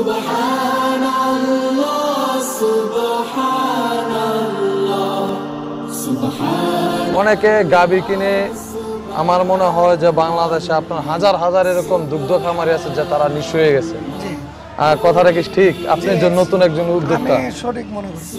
অনেকে গাবি কিনে আমার মনে হয় যে বাংলাদেশে আপনার হাজার হাজার এরকম দুগ্ধ খামারি আছে যে তারা নিঃস হয়ে গেছে আর কথা রাখিস ঠিক আপনি যে নতুন একজন উদ্যোক্তা সঠিক মনে করছি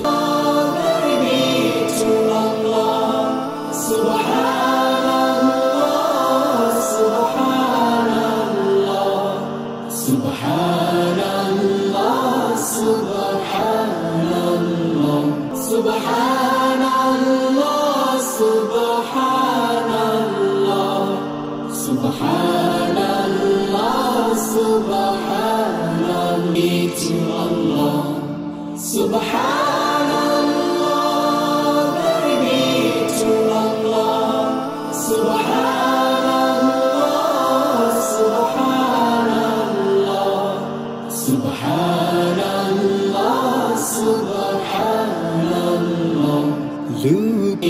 قلوب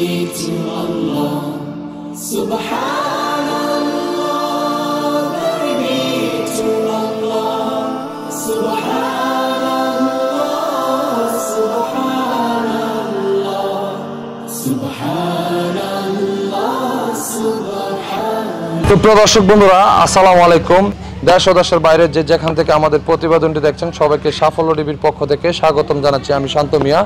الله سبحان দর্শক বন্ধুরা আসসালামু আলাইকুম দেশ ও দেশের বাইরে যে যেখান থেকে আমাদের প্রতিবেদনটি দেখছেন সবাইকে সাফল্য টিভির পক্ষ থেকে স্বাগতম জানাচ্ছি আমি শান্ত মিয়া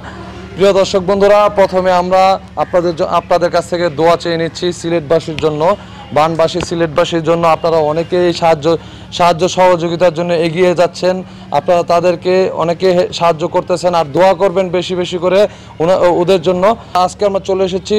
প্রিয় দর্শক বন্ধুরা প্রথমে আমরা আপনাদের আপনাদের কাছ থেকে দোয়া চেয়ে নিচ্ছি সিলেটবাসীর জন্য বানবাসী সিলেটবাসীর জন্য আপনারা অনেকেই সাহায্য সাহায্য সহযোগিতার জন্য এগিয়ে যাচ্ছেন আপনারা তাদেরকে অনেকে সাহায্য করতেছেন আর দোয়া করবেন বেশি বেশি করে ওদের জন্য আজকে আমরা চলে এসেছি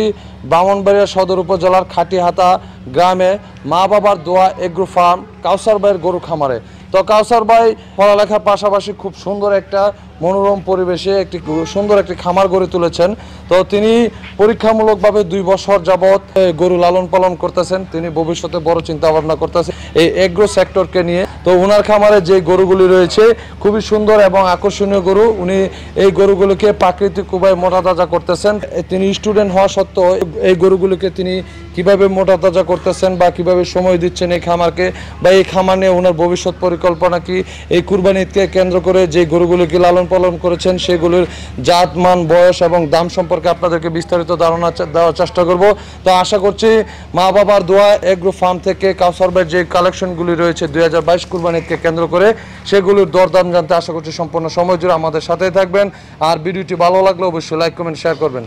ব্রাহ্মণবাড়িয়া সদর উপজেলার খাটিহাতা গ্রামে মা বাবার দোয়া এগ্রো ফার্ম কাউসার ভাইয়ের গরু খামারে তো কাউসার ভাই পড়ালেখার পাশাপাশি খুব সুন্দর একটা মনোরম পরিবেশে একটি সুন্দর একটি খামার গড়ে তুলেছেন তো তিনি পরীক্ষামূলকভাবে দুই বছর যাবৎ গরু লালন পালন করতেছেন তিনি ভবিষ্যতে বড় চিন্তা ভাবনা করতেছেন এই এগ্রো সেক্টরকে নিয়ে তো ওনার খামারে যে গরুগুলি রয়েছে খুবই সুন্দর এবং আকর্ষণীয় গরু উনি এই গরুগুলিকে প্রাকৃতিক উপায়ে মোটা তাজা করতেছেন তিনি স্টুডেন্ট হওয়া সত্ত্বেও এই গরুগুলিকে তিনি কিভাবে মোটা তাজা করতেছেন বা কিভাবে সময় দিচ্ছেন এই খামারকে বা এই খামার নিয়ে ওনার ভবিষ্যৎ পরিকল্পনা কি এই কুরবানিকে কেন্দ্র করে যে গরুগুলিকে লালন পালন করেছেন সেগুলির জাত মান বয়স এবং দাম সম্পর্কে আপনাদেরকে বিস্তারিত ধারণা দেওয়ার চেষ্টা করব তো আশা করছি মা বাবার দোয়া এগ্রো ফার্ম থেকে কাউসারবের যে কালেকশনগুলি রয়েছে দুই হাজার বাইশ কুরবানিকে কেন্দ্র করে সেগুলির দরদাম জানতে আশা করছি সম্পূর্ণ সময় জুড়ে আমাদের সাথেই থাকবেন আর ভিডিওটি ভালো লাগলে অবশ্যই লাইক কমেন্ট শেয়ার করবেন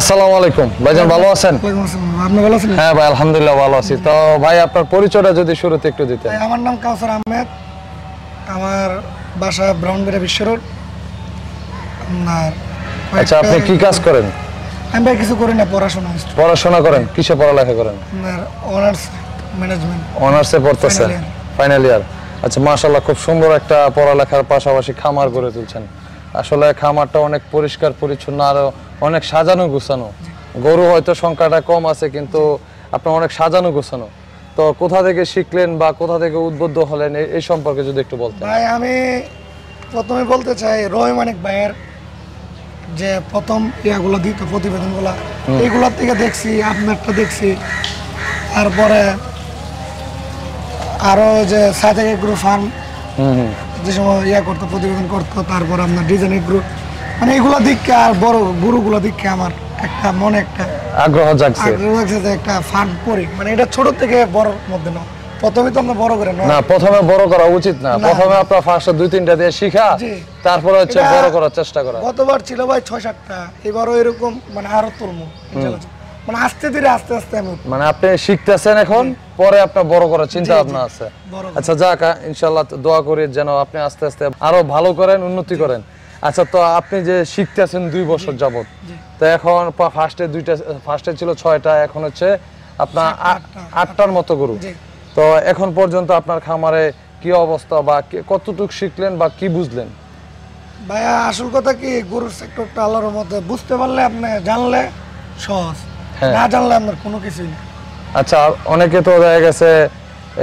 আসসালামু আলাইকুম ভাইজান ভালো আছেন হ্যাঁ ভাই আলহামদুলিল্লাহ ভালো আছি তো ভাই আপনার পরিচয়টা যদি শুরুতে একটু দিতেন আমার নাম কাউসার আহমেদ আমার বাসা ব্রাউনবেড়া বিশ্ব রোড আচ্ছা আপনি কি কাজ করেন আমি ভাই কিছু করি না পড়াশোনা পড়াশোনা করেন কিসে পড়ালেখা করেন অনার্স ম্যানেজমেন্ট অনার্সে পড়তেছেন ফাইনাল ইয়ার আচ্ছা মাশাআল্লাহ খুব সুন্দর একটা পড়ালেখার পাশাপাশি খামার গড়ে তুলছেন আসলে খামারটা অনেক পরিষ্কার পরিচ্ছন্ন আর অনেক সাজানো গুছানো গরু হয়তো সংখ্যাটা কম আছে কিন্তু আপনার অনেক সাজানো গুছানো তো কোথা থেকে শিখলেন বা কোথা থেকে উদ্বুদ্ধ হলেন এই সম্পর্কে যদি একটু বলতে ভাই আমি প্রথমে বলতে চাই রহিম অনেক ভাইয়ের যে প্রথম ইয়াগুলো দিত প্রতিবেদনগুলো এইগুলোর থেকে দেখছি আপনারটা দেখছি তারপরে আরও যে সাদেক গ্রুপ ফার্ম যে সময় ইয়া করতো প্রতিবেদন করতো তারপর আপনার ডিজাইন গ্রুপ মানে এইগুলো দিককে আর বড় গুরুগুলো দিককে আমার একটা মনে একটা আগ্রহ জাগছে আগ্রহ জাগছে যে একটা ফান্ড করি মানে এটা ছোট থেকে বড় মধ্যে না প্রথমে তো আমরা বড় করে না প্রথমে বড় করা উচিত না প্রথমে আপনার ফার্স্টে দুই তিনটা দিয়ে শিখা তারপরে হচ্ছে বড় করার চেষ্টা করা গতবার ছিল ভাই ছয় সাতটা এবারও এরকম মানে আরো মানে আস্তে ধীরে আস্তে আস্তে মানে আপনি শিখতেছেন এখন পরে আপনার বড় করার চিন্তা ভাবনা আছে আচ্ছা যাক ইনশাআল্লাহ দোয়া করি যেন আপনি আস্তে আস্তে আরো ভালো করেন উন্নতি করেন আচ্ছা তো আপনি যে শিখতেছেন দুই বছর যাবৎ তো এখন ফার্স্টে দুইটা ফার্স্টে ছিল ছয়টা এখন হচ্ছে আপনার আটটার মতো গরু তো এখন পর্যন্ত আপনার খামারে কি অবস্থা বা কতটুকু শিখলেন বা কি বুঝলেন ভাইয়া আসল কথা কি গরুর সেক্টরটা আলোর মধ্যে বুঝতে পারলে আপনি জানলে সহজ হ্যাঁ। না জানলে আমার কোনো কিছুই না আচ্ছা অনেকে তো দেখা গেছে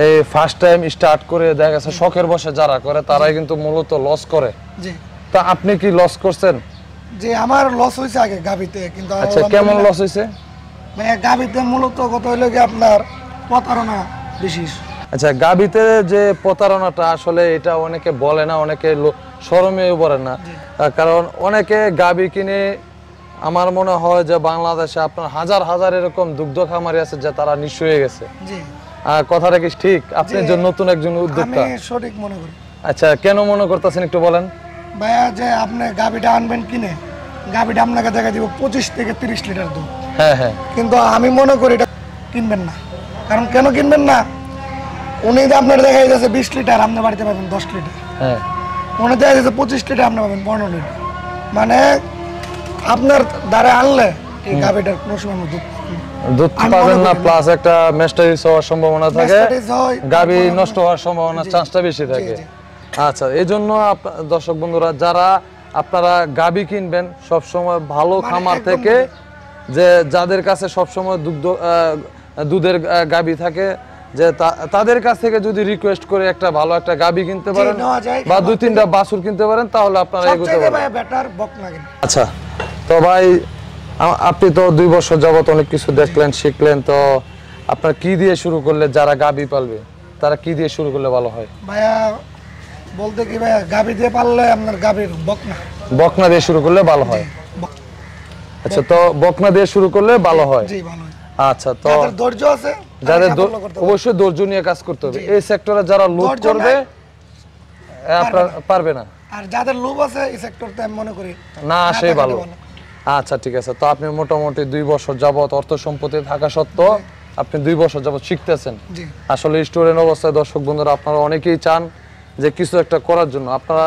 এই ফার্স্ট টাইম স্টার্ট করে দেখা গেছে শখের বসে যারা করে তারাই কিন্তু মূলত লস করে জি তা আপনি কি লস করছেন যে আমার লস হয়েছে আগে গাবিতে কিন্তু আচ্ছা কেমন লস হয়েছে মানে গাবিতে মূলত কত হইলো কি আপনার প্রতারণা বিশেষ আচ্ছা গাবিতে যে প্রতারণাটা আসলে এটা অনেকে বলে না অনেকে সরমেও পড়ে না কারণ অনেকে গাবি কিনে আমার মনে হয় যে বাংলাদেশে আপনার হাজার হাজার এরকম দুগ্ধ খামারি আছে যে তারা নিঃস হয়ে গেছে আর কথাটা কি ঠিক আপনি যে নতুন একজন উদ্যোক্তা সঠিক মনে করি আচ্ছা কেন মনে করতেছেন একটু বলেন ভাইয়া যে আপনি গাবিটা আনবেন কিনে গাবিটা আপনাকে দেখা দিব পঁচিশ থেকে তিরিশ লিটার দুধ হ্যাঁ হ্যাঁ কিন্তু আমি মনে করি এটা কিনবেন না কারণ কেন কিনবেন না উনি যে আপনার দেখা যাচ্ছে বিশ লিটার আপনার বাড়িতে পাবেন দশ লিটার হ্যাঁ উনি দেখা যাচ্ছে পঁচিশ লিটার আপনি পাবেন পনেরো লিটার মানে আপনার দ্বারা আনলে এই গাভিটার কোনো সময় দুধ না প্লাস একটা হওয়ার সম্ভাবনা নষ্ট হওয়ার সম্ভাবনা চান্সটা বেশি থাকে আচ্ছা এই জন্য দর্শক বন্ধুরা যারা আপনারা কিনবেন সবসময় ভালো মানে খামার থেকে মানে যে যাদের কাছে সবসময় দুগ্ধ দুধের গাবি থাকে যে তাদের কাছ থেকে যদি রিকোয়েস্ট করে একটা ভালো একটা গাবি কিনতে পারেন বা দুই তিনটা বাছুর কিনতে পারেন তাহলে আপনারা এগোতে পারেন আচ্ছা তো ভাই আপনি তো দুই বছর যাবত অনেক কিছু দেখলেন শিখলেন তো আপনার কি দিয়ে শুরু করলে যারা গাবি পালবে তারা কি দিয়ে শুরু করলে ভালো হয় ভাইয়া বলতে কি ভাইয়া গাবি দিয়ে পাললে আপনার গাবির বকনা বকনা দিয়ে শুরু করলে ভালো হয় আচ্ছা তো বকনা দিয়ে শুরু করলে ভালো হয় জি ভালো আচ্ছা তো ধৈর্য আছে যাদের অবশ্যই ধৈর্য নিয়ে কাজ করতে হবে এই সেক্টরে যারা করবে পারবে না আর যাদের লোভ আছে এই সেক্টরতে আমি মনে করি না সেই ভালো আচ্ছা ঠিক আছে তো আপনি মোটামুটি দুই বছর যাবত অর্থ সম্পত্তি থাকা সত্ত্বেও আপনি দুই বছর যাবত শিখতেছেন আসলে স্টুডেন্ট অবস্থায় দর্শক বন্ধুরা আপনারা অনেকেই চান যে কিছু একটা করার জন্য আপনারা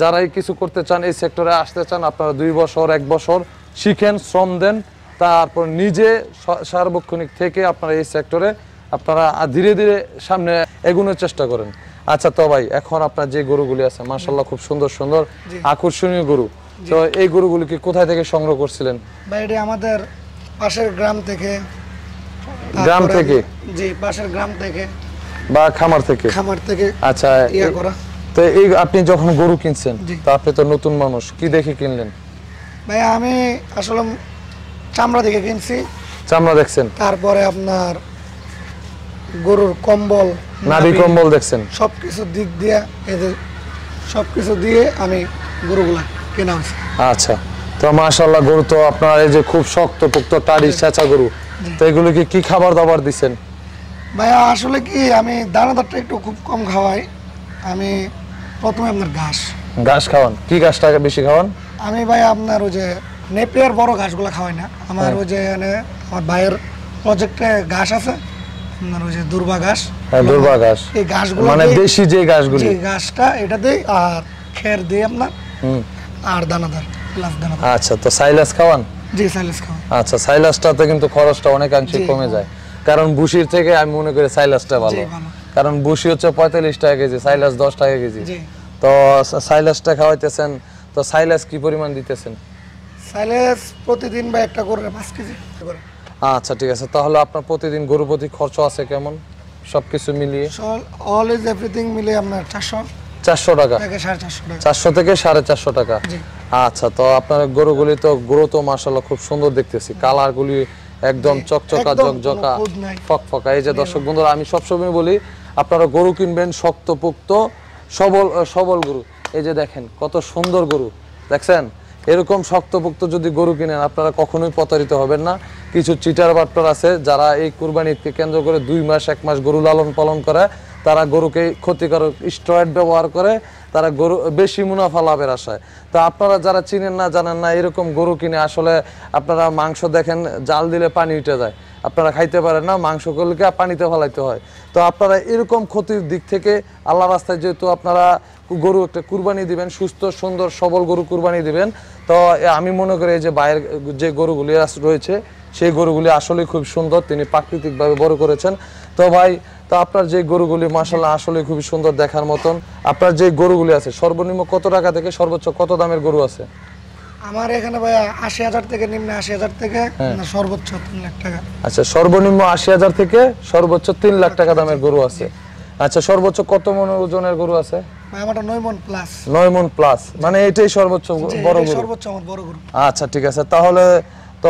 যারাই কিছু করতে চান এই সেক্টরে আসতে চান আপনারা দুই বছর এক বছর শিখেন শ্রম দেন তারপর নিজে সার্বক্ষণিক থেকে আপনারা এই সেক্টরে আপনারা ধীরে ধীরে সামনে এগোনোর চেষ্টা করেন আচ্ছা তো ভাই এখন আপনার যে গরুগুলি আছে মার্শাল্লাহ খুব সুন্দর সুন্দর আকর্ষণীয় গরু তো এই গরুগুলিকে কোথায় থেকে সংগ্রহ করছিলেন ভাই আমাদের পাশের গ্রাম থেকে গ্রাম থেকে জি পাশের গ্রাম থেকে বা খামার থেকে খামার থেকে আচ্ছা ইয়া করা তো এই আপনি যখন গরু কিনছেন তো আপনি তো নতুন মানুষ কি দেখে কিনলেন ভাই আমি আসলে চামড়া দেখে কিনছি চামড়া দেখছেন তারপরে আপনার গরুর কম্বল নাভি কম্বল দেখছেন সবকিছু দিক দিয়ে এদের সবকিছু দিয়ে আমি গরুগুলা কেনা হয়েছে আচ্ছা তো মাশাল্লাহ গরু তো আপনার এই যে খুব শক্ত পোক্ত টাড়ি চেঁচা গরু তো এগুলো কি খাবার দাবার দিচ্ছেন ভাইয়া আসলে কি আমি দানাদারটা একটু খুব কম খাওয়াই আমি প্রথমে আপনার ঘাস ঘাস খাওয়ান কি ঘাসটা বেশি খাওয়ান আমি ভাই আপনার ওই যে নেপিয়ার মানে বড় গাছগুলো খাওয়াই না আমার হ্যাঁ। ওই যে মানে আমার ভাইয়ের প্রজেক্টে ঘাস আছে আপনার ওই যে দুর্বা ঘাস হ্যাঁ, দুর্বা ঘাস এই ঘাসগুলো মানে দেশি এই এটা আর খের আপনার আর দানাদার আচ্ছা তো সাইলাস খাওয়ান আচ্ছা সাইলাসটাতে কিন্তু খরচটা কমে যায় কারণ বুসি থেকে আমি মনে করি সাইলাসটা ভালো কারণ বুসি হচ্ছে পঁয়তাল্লিশ টাকা কেজি সাইলাস দশ টাকা কেজি তো সাইলাসটা খাওয়াইতেছেন তো সাইলাস কি পরিমাণ দিতেছেন সাইলেস প্রতিদিন বা একটা করে কেজি আচ্ছা ঠিক আছে তাহলে আপনার প্রতিদিন গরু প্রতি খরচ আছে কেমন মিলিয়ে অল ইজ এভরিথিং আপনার চারশো টাকা থেকে সাড়ে চারশো টাকা আচ্ছা তো আপনার গরুগুলি তো গরু তো খুব সুন্দর দেখতেছি কালারগুলি একদম চকচকা জকজকা ফক ফকা এই যে দর্শক বন্ধুরা আমি সবসময় বলি আপনারা গরু কিনবেন শক্তপোক্ত সবল সবল গরু এই যে দেখেন কত সুন্দর গরু দেখছেন এরকম শক্তপোক্ত যদি গরু কিনেন আপনারা কখনোই প্রতারিত হবেন না কিছু চিটার বাট্টর আছে যারা এই কুরবানিকে কেন্দ্র করে দুই মাস এক মাস গরু লালন পালন করে তারা গরুকে ক্ষতিকারক স্টয়েড ব্যবহার করে তারা গরু বেশি মুনাফা লাভের আশায় তো আপনারা যারা চিনেন না জানেন না এরকম গরু কিনে আসলে আপনারা মাংস দেখেন জাল দিলে পানি উঠে যায় আপনারা খাইতে পারেন না মাংস করলে পানিতে ফেলাইতে হয় তো আপনারা এরকম ক্ষতির দিক থেকে আল্লাহ রাস্তায় যেহেতু আপনারা গরু একটা কুরবানি দিবেন সুস্থ সুন্দর সবল গরু কুরবানি দিবেন তো আমি মনে করি যে বাইরের যে গরুগুলি রয়েছে সেই গরুগুলি আসলে খুব সুন্দর তিনি প্রাকৃতিকভাবে বড় করেছেন তো ভাই তো আপনার যে গরুগুলি মাসাল্লাহ আসলে খুবই সুন্দর দেখার মতন আপনার যে গরুগুলি আছে সর্বনিম্ন কত টাকা থেকে সর্বোচ্চ কত দামের গরু আছে আমার এখানে ভাই আশি হাজার থেকে নিম্ন আশি হাজার থেকে হ্যাঁ। সর্বোচ্চ তিন লাখ টাকা আচ্ছা সর্বনিম্ন আশি হাজার থেকে সর্বোচ্চ তিন লাখ টাকা দামের গরু আছে আচ্ছা সর্বোচ্চ কত মন ওজনের গরু আছে আমারটা প্লাস মানে এটাই সর্বোচ্চ বড় গরু আচ্ছা ঠিক আছে তাহলে তো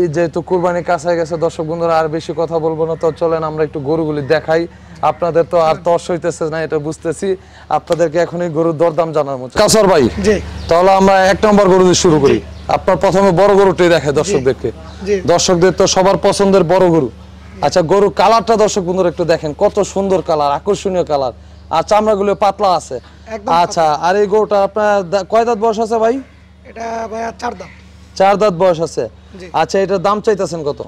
এই যেহেতু কুরবানি কাছে গেছে দর্শক বন্ধুরা আর বেশি কথা বলবো না তো চলেন আমরা একটু গরুগুলি দেখাই আপনাদের তো আর তর্স হইতেছে না এটা বুঝতেছি আপনাদেরকে এখনই গরুর দরদাম জানার মতো কাসর ভাই তাহলে আমরা এক নম্বর গরু দিয়ে শুরু করি আপনার প্রথমে বড় গরুটাই দেখে দর্শকদেরকে দর্শকদের তো সবার পছন্দের বড় গরু আচ্ছা গরুর কালারটা দর্শক বন্ধুরা একটু দেখেন কত সুন্দর কালার আকর্ষণীয় কালার আর আচ্ছা, চামড়াগুলো পাতলা আছে আচ্ছা আর এই গরুটা আপনার কয় দাঁত বয়স আছে ভাই এটা ভাইয়া চার দাঁত চার দাঁত বয়স আছে আচ্ছা এটার দাম চাইতেছেন কত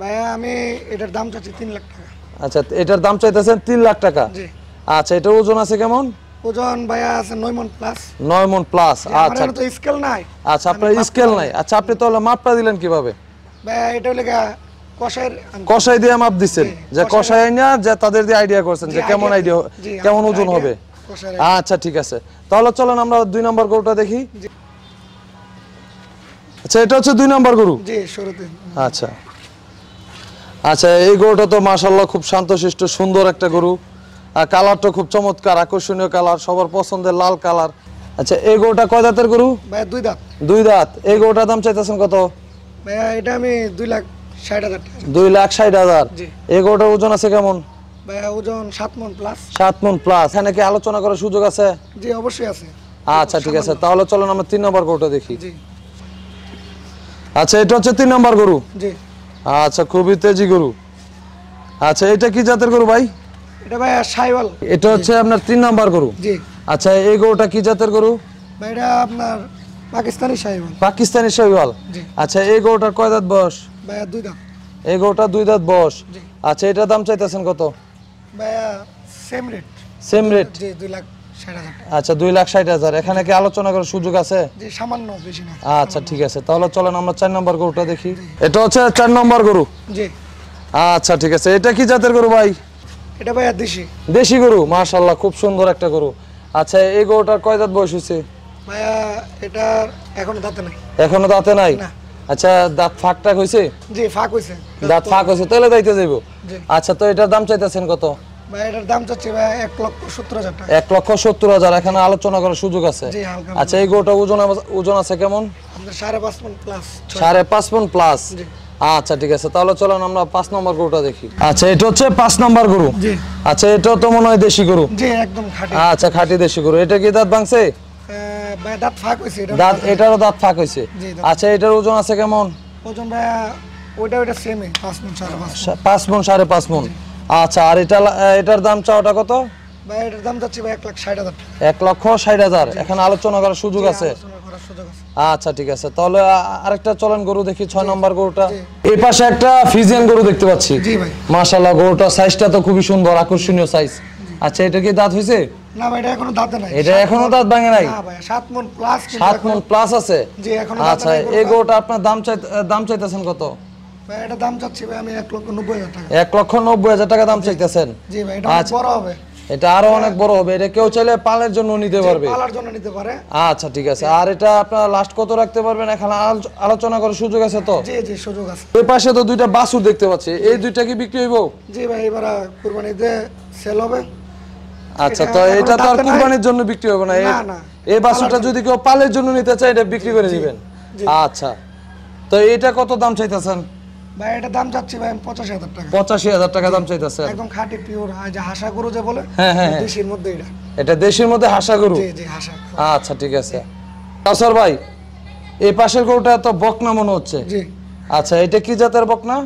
ভাইয়া আমি এটার দাম চাইছি তিন লাখ টাকা আচ্ছা এটার দাম চাইতেছেন তিন লাখ টাকা আচ্ছা এটার ওজন আছে কেমন ওজন ভাইয়া আছে 9 মন প্লাস 9 মন প্লাস আচ্ছা তো স্কেল নাই আচ্ছা আপনার স্কেল মানে নাই আচ্ছা আপনি তাহলে মাপটা দিলেন কিভাবে ভাইয়া এটা হলো কষাই দিয়ে মাপ দিছেন যে কষাই না যে তাদের দিয়ে আইডিয়া করছেন যে কেমন আইডিয়া কেমন ওজন হবে আচ্ছা ঠিক আছে তাহলে চলেন আমরা দুই নম্বর গরুটা দেখি আচ্ছা এটা হচ্ছে দুই নম্বর গরু আচ্ছা আচ্ছা এই গরুটা তো মাসাল্লাহ খুব শান্তশিষ্ট সুন্দর একটা গরু আর কালারটা খুব চমৎকার আকর্ষণীয় কালার সবার পছন্দের লাল কালার আচ্ছা এই গরুটা কয় দাঁতের গরু দুই দাঁত দুই দাঁত এই গরুটার দাম চাইতেছেন কত এটা আমি দুই লাখ দুই লাখ হাজার ওজন আছে কেমন ওজন সাত প্লাস সাত প্লাস হ্যাঁ, আলোচনা করার সুযোগ আছে আচ্ছা ঠিক আছে তাহলে তিন নম্বর দেখি আচ্ছা এটা হচ্ছে তিন নম্বর আচ্ছা খুবই তেজি গরু আচ্ছা এটা কি জাতের গরু ভাই এটা এটা হচ্ছে আপনার তিন নম্বর গরু আচ্ছা এই গরুটা কি জাতের গরু ভাই এটা আপনার পাকিস্তানি সাইওয়াল পাকিস্তানি সাইওয়াল আচ্ছা এই গরুটার কয় দাঁত বয়স ভাইয়া দুই দাঁত এগোটা দুই দাঁত আচ্ছা দাম চাইতেছেন কত ভাইয়া সেম রেট সেম রেট জি 2 লাখ আচ্ছা লাখ এখানে কি আলোচনা করার সুযোগ আছে আচ্ছা ঠিক আছে তাহলে চলেন আমরা নম্বর গরুটা দেখি এটা হচ্ছে নম্বর গরু আচ্ছা ঠিক আছে এটা কি জাতের গরু ভাই এটা দেশি দেশি গরু মাশাল্লাহ খুব সুন্দর একটা গরু আচ্ছা এই গরুটার কয় দাঁত বয়স হয়েছে ভাইয়া এটা এখনো দাঁতে নাই এখনো দাঁতে নাই আচ্ছা দাঁত ফাঁক টাক হয়েছে জি ফাঁক হয়েছে দাঁত ফাঁক হয়েছে তাহলে যাইব আচ্ছা তো এটার দাম চাইতেছেন কত আচ্ছা, আছে কেমন সাড়ে পাঁচ সাড়ে পাঁচ প্লাস আচ্ছা ঠিক আছে তাহলে চলুন আমরা পাঁচ নম্বর গরুটা দেখি আচ্ছা এটা হচ্ছে পাঁচ গরু আচ্ছা এটা তো মনে হয় দেশি গরু একদম আচ্ছা খাঁটি দেশি গরু এটা কি দাঁত ভাঙছে হ্যাঁ, দাঁত ফাঁক হয়েছে দাঁত হ্যাঁ। এটারও দাঁত ফাঁক হয়েছে আচ্ছা এটার ওজন আছে কেমন ওজন ভাইয়া ওইটা ওইটা সেমই পাঁচ মন সাড়ে পাঁচ মন সাড়ে আচ্ছা আর এটা এটার দাম চাওয়াটা কত ভাই এটার দাম যাচ্ছে ভাই এক লাখ ষাট হাজার এক লক্ষ ষাট হাজার এখন আলোচনা করার সুযোগ আছে আচ্ছা ঠিক আছে তাহলে আরেকটা চলেন গরু দেখি ছয় নম্বর গরুটা এই পাশে একটা ফিজিয়ান গরু দেখতে পাচ্ছি মাসাল্লাহ গরুটা সাইজটা তো খুবই সুন্দর আকর্ষণীয় সাইজ আচ্ছা এটা কি দাঁত হয়েছে না ভাই এটা এখনো নাই এটা প্লাস প্লাস আছে আচ্ছা, গোটা আপনার দাম দাম চাইতেছেন কত ভাই এটা দাম ভাই আমি লক্ষ লক্ষ হাজার টাকা দাম চাইতেছেন আচ্ছা। এটা আরো অনেক বড় হবে এটা কেউ চাইলে পালের জন্য নিতে পারবে নিতে পারে আচ্ছা ঠিক আছে আর এটা আপনার লাস্ট কত রাখতে পারবেন এখন আলোচনা করার সুযোগ আছে তো জি পাশে তো দুইটা বাসু দেখতে পাচ্ছি এই দুইটা কি বিক্রি হইব জি ভাই এবার কোরবানিতে সেল হবে আচ্ছা তো এটা তো আর কুরবানির জন্য বিক্রি হবে না এই বাছুরটা যদি কেউ পালের জন্য নিতে চায় এটা বিক্রি করে দিবেন আচ্ছা তো এটা কত দাম চাইতেছেন ভাই এটা দাম চাচ্ছি ভাই 85000 টাকা 85000 টাকা দাম চাইতাছে একদম খাঁটি পিওর যে হাসা গরু যে বলে হ্যাঁ, হ্যাঁ, হ্যাঁ। দেশির মধ্যে এটা এটা দেশির মধ্যে হাসা গরু জি জি হাসা আচ্ছা ঠিক আছে কাসর ভাই এই পাশের গরুটা তো বকনা মনে হচ্ছে জি আচ্ছা এটা কি জাতের বকনা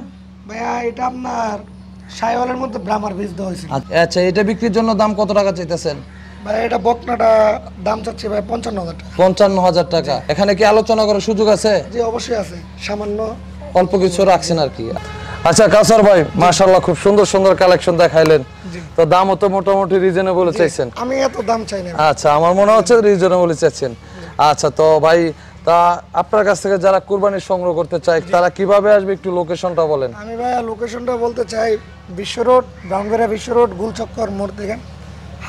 ভাইয়া এটা আপনার সাইওয়ালের মধ্যে ব্রাহ্মার বীজ দেওয়া হয়েছিল আচ্ছা, আচ্ছা এটা বিক্রির জন্য দাম কত টাকা চাইতেছেন ভাই এটা বকনাটা দাম চাচ্ছি ভাই পঞ্চান্ন হাজার টাকা পঞ্চান্ন হাজার টাকা এখানে কি আলোচনা করার সুযোগ আছে জি অবশ্যই আছে সামান্য অল্প কিছু রাখছেন আর কি আচ্ছা কাসার ভাই মাশাআল্লাহ খুব সুন্দর সুন্দর কালেকশন দেখাইলেন তো দাম তো মোটামুটি রিজনেবল চাইছেন আমি এত দাম চাই না আচ্ছা আমার মনে হচ্ছে রিজনেবল চাইছেন আচ্ছা তো ভাই তা আপনার কাছ থেকে যারা কুরবানি সংগ্রহ করতে চায় তারা কিভাবে আসবে একটু লোকেশনটা বলেন আমি ভাইয়া লোকেশনটা বলতে চাই বিশ্ব রোড ব্রাহ্মবেড়া বিশ্ব রোড গুলচক্কর মোড় থেকে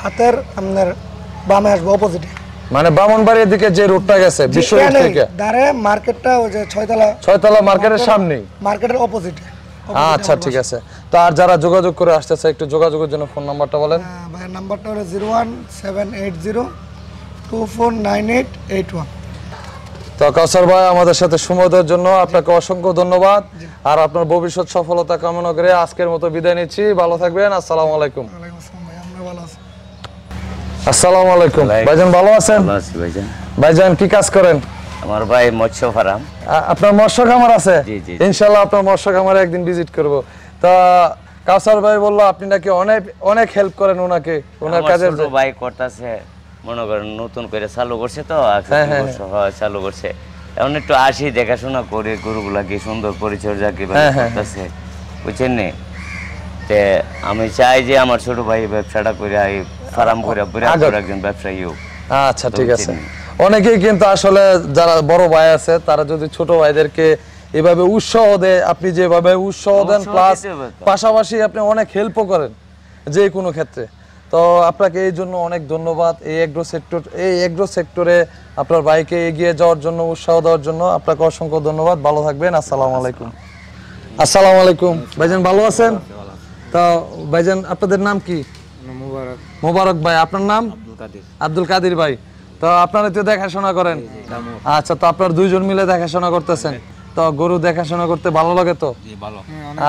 হাতের আপনার বামে আসবে অপোজিটে মানে বামনবাড়ির দিকে যে রোডটা গেছে বিশ্ব রোড থেকে দাঁড়ে মার্কেটটা ওই যে ছয়তলা ছয়তলা মার্কেটের সামনেই মার্কেটের অপোজিটে আচ্ছা ঠিক আছে তো আর যারা যোগাযোগ করে আসতে চায় একটু যোগাযোগের জন্য ফোন নাম্বারটা বলেন হ্যাঁ, ভাই নাম্বারটা হলো zero one seven eight zero two four nine eight eight one তো কাউসার ভাই আমাদের সাথে সময় দেওয়ার জন্য আপনাকে অসংখ্য ধন্যবাদ আর আপনার ভবিষ্যৎ সফলতা কামনা করে আজকের মতো বিদায় নিচ্ছি ভালো থাকবেন আসসালাম আলাইকুম আসসালাম আলাইকুম ভাইজান ভালো আছেন ভাইজান কি কাজ করেন আমার ভাই মৎস্য ফার্ম আপনার মৎস্য খামার আছে ইনশাআল্লাহ আপনার মৎস্য খামারে একদিন ভিজিট করব তা কাউসার ভাই বললো আপনি নাকি অনেক অনেক হেল্প করেন ওনাকে ওনার কাজের ভাই করতেছে মনে করেন নতুন করে চালু করছে তো হ্যাঁ, হ্যাঁ, হ্যাঁ। চালু করছে এখন একটু আসি দেখাশোনা করে গরুগুলা কি সুন্দর পরিচর্যা কিভাবে করতেছে বুঝছেন নি তে আমি চাই যে আমার ছোট ভাই ব্যবসাটা করে এই ফার্ম করে পুরো একজন ব্যবসায়ী হোক আচ্ছা ঠিক আছে অনেকেই কিন্তু আসলে যারা বড় ভাই আছে তারা যদি ছোট ভাইদেরকে এভাবে উৎসাহ দেয় আপনি যেভাবে উৎসাহ দেন প্লাস পাশাপাশি আপনি অনেক হেল্পও করেন যে কোনো ক্ষেত্রে তো আপনাকে এই জন্য অনেক ধন্যবাদ এই এগ্রো সেক্টর এই এগ্রো সেক্টরে আপনার বাইকে এগিয়ে যাওয়ার জন্য উৎসাহ দেওয়ার জন্য আপনাকে অসংখ্য ধন্যবাদ ভালো থাকবেন আসসালামু আলাইকুম আসসালামু আলাইকুম ভাইজান ভালো আছেন তো ভাইজান আপনাদের নাম কি মোবারক ভাই আপনার নাম আব্দুল কাদির ভাই তো আপনারা তো দেখাশোনা করেন আচ্ছা তো আপনার দুইজন মিলে দেখাশোনা করতেছেন তো গরু দেখাশোনা করতে ভালো লাগে তো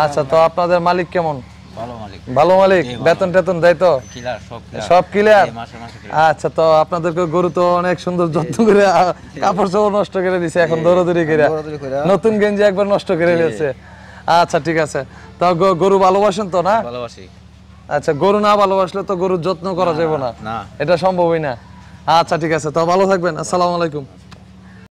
আচ্ছা তো আপনাদের মালিক কেমন ভালো মালিক বেতন টেতন দেয় তো সব কিলার আচ্ছা তো আপনাদেরকে গরু তো অনেক সুন্দর যত্ন করে কাপড় চোপড় নষ্ট করে দিছে এখন দৌড়াদৌড়ি করে নতুন গেঞ্জি একবার নষ্ট করে দিয়েছে আচ্ছা ঠিক আছে তো গরু ভালোবাসেন তো না আচ্ছা গরু না ভালোবাসলে তো গরুর যত্ন করা যাবে না এটা সম্ভবই না আচ্ছা ঠিক আছে তো ভালো থাকবেন আসসালামু আলাইকুম